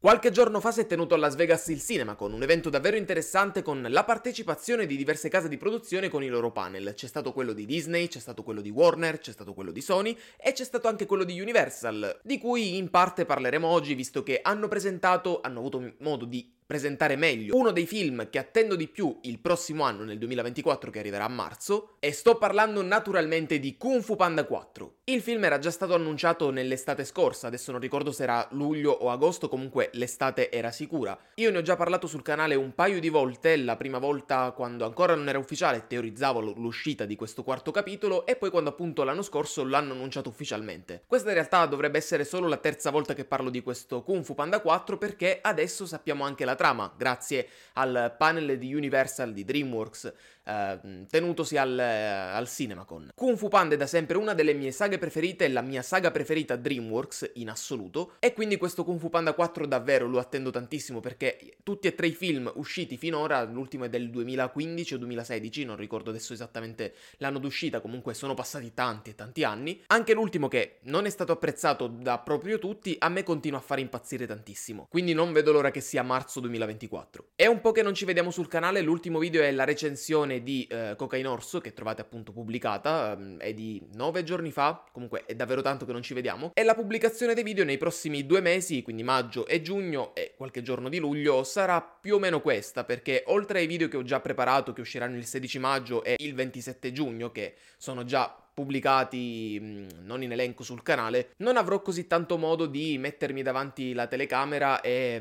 Qualche giorno fa si è tenuto a Las Vegas il cinema con un evento davvero interessante con la partecipazione di diverse case di produzione con i loro panel. C'è stato quello di Disney, c'è stato quello di Warner, c'è stato quello di Sony e c'è stato anche quello di Universal, di cui in parte parleremo oggi visto che hanno presentato, hanno avuto modo di presentare meglio uno dei film che attendo di più il prossimo anno nel 2024 che arriverà a marzo e sto parlando naturalmente di Kung Fu Panda 4. Il film era già stato annunciato nell'estate scorsa, adesso non ricordo se era luglio o agosto, comunque l'estate era sicura. Io ne ho già parlato sul canale un paio di volte, la prima volta quando ancora non era ufficiale teorizzavo l'uscita di questo quarto capitolo e poi quando appunto l'anno scorso l'hanno annunciato ufficialmente. Questa in realtà dovrebbe essere solo la terza volta che parlo di questo Kung Fu Panda 4 perché adesso sappiamo anche la trama grazie al panel di Universal di DreamWorks eh, tenutosi al, al CinemaCon. Kung Fu Panda è da sempre una delle mie saghe preferite e la mia saga preferita DreamWorks in assoluto e quindi questo Kung Fu Panda 4 davvero lo attendo tantissimo perché tutti e tre i film usciti finora, l'ultimo è del 2015 o 2016, non ricordo adesso esattamente l'anno d'uscita, comunque sono passati tanti e tanti anni, anche l'ultimo che non è stato apprezzato da proprio tutti a me continua a far impazzire tantissimo. Quindi non vedo l'ora che sia marzo 2016 2024. È un po' che non ci vediamo sul canale, l'ultimo video è la recensione di eh, Coca Orso che trovate appunto pubblicata, ehm, è di nove giorni fa, comunque è davvero tanto che non ci vediamo, e la pubblicazione dei video nei prossimi due mesi, quindi maggio e giugno e qualche giorno di luglio, sarà più o meno questa, perché oltre ai video che ho già preparato, che usciranno il 16 maggio e il 27 giugno, che sono già pubblicati non in elenco sul canale, non avrò così tanto modo di mettermi davanti la telecamera e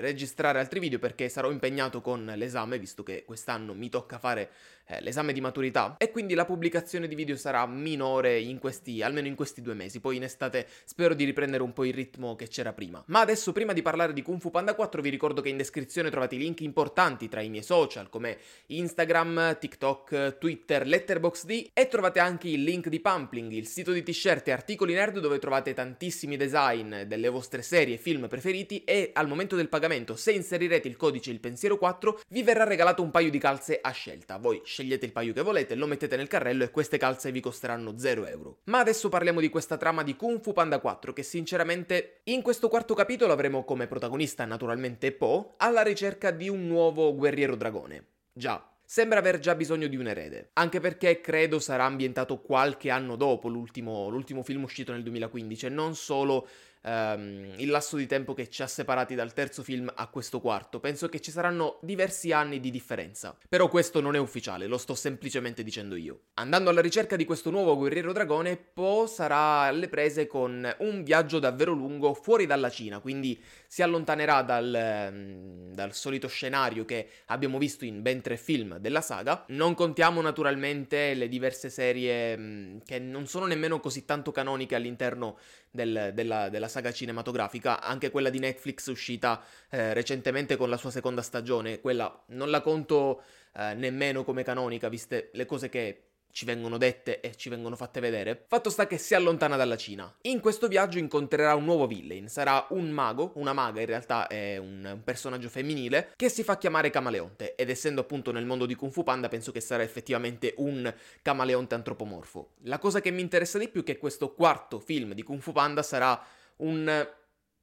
registrare altri video perché sarò impegnato con l'esame, visto che quest'anno mi tocca fare eh, l'esame di maturità e quindi la pubblicazione di video sarà minore in questi almeno in questi due mesi. Poi in estate spero di riprendere un po' il ritmo che c'era prima. Ma adesso prima di parlare di Kung Fu Panda 4 vi ricordo che in descrizione trovate i link importanti tra i miei social come Instagram, TikTok, Twitter, Letterboxd e trovate anche anche il link di Pumpling, il sito di t-shirt e articoli nerd dove trovate tantissimi design delle vostre serie e film preferiti e al momento del pagamento, se inserirete il codice il pensiero 4, vi verrà regalato un paio di calze a scelta. Voi scegliete il paio che volete, lo mettete nel carrello e queste calze vi costeranno 0 euro. Ma adesso parliamo di questa trama di Kung Fu Panda 4 che sinceramente in questo quarto capitolo avremo come protagonista naturalmente Po alla ricerca di un nuovo guerriero dragone. Già, sembra aver già bisogno di un erede, anche perché credo sarà ambientato qualche anno dopo l'ultimo, l'ultimo film uscito nel 2015 e non solo ehm, il lasso di tempo che ci ha separati dal terzo film a questo quarto. Penso che ci saranno diversi anni di differenza. Però questo non è ufficiale, lo sto semplicemente dicendo io. Andando alla ricerca di questo nuovo guerriero dragone, Po sarà alle prese con un viaggio davvero lungo fuori dalla Cina, quindi si allontanerà dal, ehm, dal solito scenario che abbiamo visto in ben tre film della saga. Non contiamo naturalmente le diverse serie mm, che non sono nemmeno così tanto canoniche all'interno del, della, della, saga cinematografica, anche quella di Netflix uscita eh, recentemente con la sua seconda stagione, quella non la conto eh, nemmeno come canonica, viste le cose che ci vengono dette e ci vengono fatte vedere, fatto sta che si allontana dalla Cina. In questo viaggio incontrerà un nuovo villain, sarà un mago, una maga in realtà è un personaggio femminile, che si fa chiamare Camaleonte, ed essendo appunto nel mondo di Kung Fu Panda penso che sarà effettivamente un camaleonte antropomorfo. La cosa che mi interessa di più è che questo quarto film di Kung Fu Panda sarà un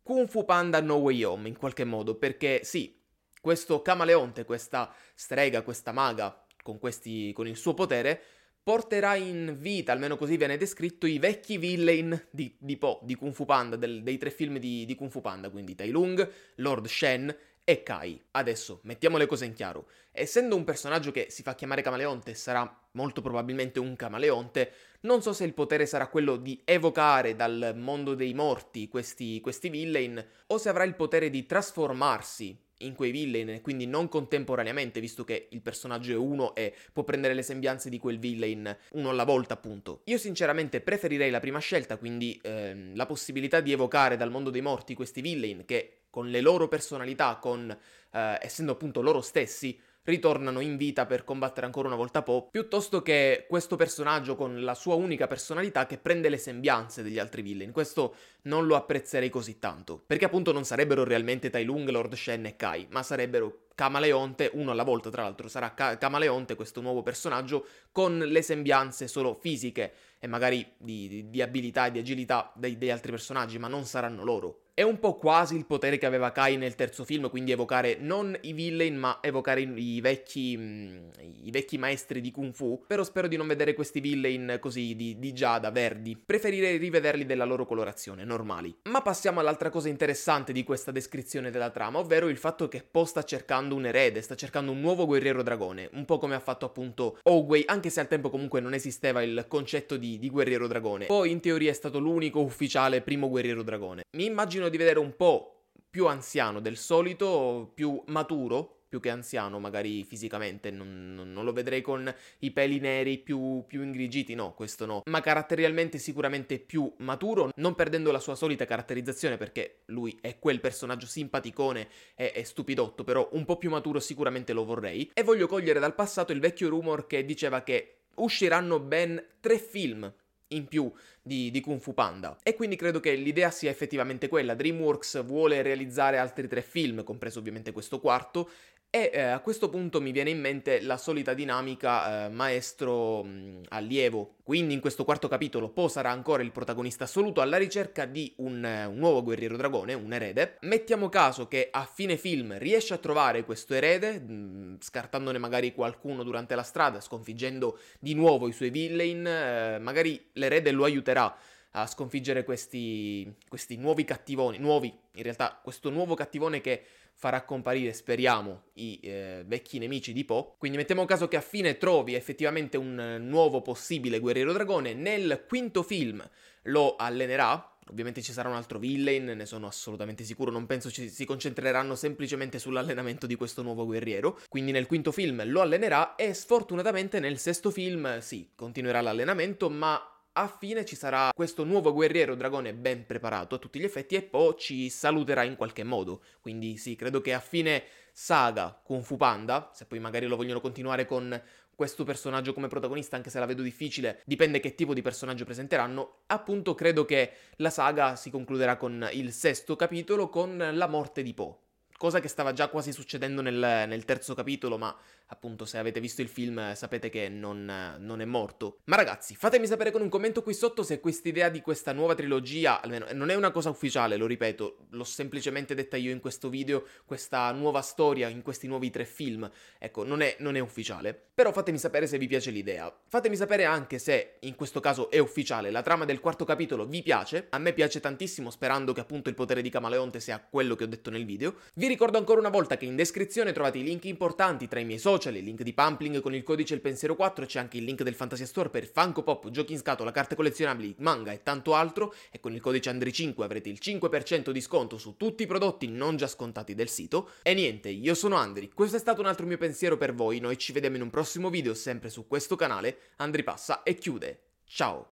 Kung Fu Panda No Way Home in qualche modo, perché sì, questo camaleonte, questa strega, questa maga con, questi, con il suo potere porterà in vita, almeno così viene descritto, i vecchi villain di, di Po, di Kung Fu Panda, del, dei tre film di, di Kung Fu Panda, quindi Tai Lung, Lord Shen e Kai. Adesso, mettiamo le cose in chiaro. Essendo un personaggio che si fa chiamare camaleonte sarà molto probabilmente un camaleonte, non so se il potere sarà quello di evocare dal mondo dei morti questi, questi villain o se avrà il potere di trasformarsi in quei villain, quindi non contemporaneamente, visto che il personaggio è uno e può prendere le sembianze di quel villain uno alla volta, appunto. Io sinceramente preferirei la prima scelta, quindi ehm, la possibilità di evocare dal mondo dei morti questi villain che con le loro personalità, con eh, essendo appunto loro stessi, ritornano in vita per combattere ancora una volta Poe, piuttosto che questo personaggio con la sua unica personalità che prende le sembianze degli altri villain. Questo non lo apprezzerei così tanto, perché appunto non sarebbero realmente Tai Lung, Lord Shen e Kai, ma sarebbero Camaleonte, uno alla volta tra l'altro, sarà Ca- Camaleonte questo nuovo personaggio con le sembianze solo fisiche e magari di, di, di abilità e di agilità dei, degli altri personaggi, ma non saranno loro è un po' quasi il potere che aveva Kai nel terzo film, quindi evocare non i villain, ma evocare i vecchi, mm, i vecchi maestri di Kung Fu. Però spero di non vedere questi villain così di, di giada, verdi. Preferirei rivederli della loro colorazione, normali. Ma passiamo all'altra cosa interessante di questa descrizione della trama, ovvero il fatto che Po sta cercando un erede, sta cercando un nuovo guerriero dragone, un po' come ha fatto appunto Owei, anche se al tempo comunque non esisteva il concetto di, di guerriero dragone. Poi in teoria è stato l'unico ufficiale primo guerriero dragone. Mi immagino immagino di vedere un po' più anziano del solito, più maturo, più che anziano magari fisicamente, non, non, non lo vedrei con i peli neri più, più, ingrigiti, no, questo no, ma caratterialmente sicuramente più maturo, non perdendo la sua solita caratterizzazione perché lui è quel personaggio simpaticone e, e stupidotto, però un po' più maturo sicuramente lo vorrei e voglio cogliere dal passato il vecchio rumor che diceva che usciranno ben tre film in più di, di, Kung Fu Panda. E quindi credo che l'idea sia effettivamente quella. DreamWorks vuole realizzare altri tre film, compreso ovviamente questo quarto, e eh, a questo punto mi viene in mente la solita dinamica eh, maestro-allievo. Mm, Quindi in questo quarto capitolo Po sarà ancora il protagonista assoluto alla ricerca di un, eh, un nuovo guerriero dragone, un erede. Mettiamo caso che a fine film riesce a trovare questo erede, mh, mm, scartandone magari qualcuno durante la strada, sconfiggendo di nuovo i suoi villain, eh, magari l'erede lo aiuterà a sconfiggere questi, questi nuovi cattivoni, nuovi in realtà, questo nuovo cattivone che farà comparire, speriamo, i eh, vecchi nemici di Po. Quindi mettiamo caso che a fine trovi effettivamente un eh, nuovo possibile guerriero dragone. Nel quinto film lo allenerà, Ovviamente ci sarà un altro villain, ne sono assolutamente sicuro, non penso ci, si concentreranno semplicemente sull'allenamento di questo nuovo guerriero. Quindi nel quinto film lo allenerà e sfortunatamente nel sesto film sì, continuerà l'allenamento, ma a fine ci sarà questo nuovo guerriero dragone ben preparato a tutti gli effetti e poi ci saluterà in qualche modo. Quindi sì, credo che a fine saga con Fupanda, se poi magari lo vogliono continuare con questo personaggio come protagonista, anche se la vedo difficile, dipende che tipo di personaggio presenteranno. Appunto, credo che la saga si concluderà con il sesto capitolo, con la morte di Po. Cosa che stava già quasi succedendo nel, nel terzo capitolo, ma appunto se avete visto il film eh, sapete che non, eh, non è morto. Ma ragazzi, fatemi sapere con un commento qui sotto se quest'idea di questa nuova trilogia, almeno non è una cosa ufficiale, lo ripeto, l'ho semplicemente detta io in questo video, questa nuova storia in questi nuovi tre film, ecco, non è, non è ufficiale. Però fatemi sapere se vi piace l'idea. Fatemi sapere anche se, in questo caso è ufficiale, la trama del quarto capitolo vi piace, a me piace tantissimo sperando che appunto il potere di Camaleonte sia quello che ho detto nel video. Vi ricordo ancora una volta che in descrizione trovate i link importanti tra i miei social, social, il link di Pumpling con il codice il pensiero 4, c'è anche il link del Fantasia Store per Funko Pop, giochi in scatola, carte collezionabili, manga e tanto altro e con il codice Andri5 avrete il 5% di sconto su tutti i prodotti non già scontati del sito. E niente, io sono Andri, questo è stato un altro mio pensiero per voi, noi ci vediamo in un prossimo video sempre su questo canale, Andri passa e chiude. Ciao!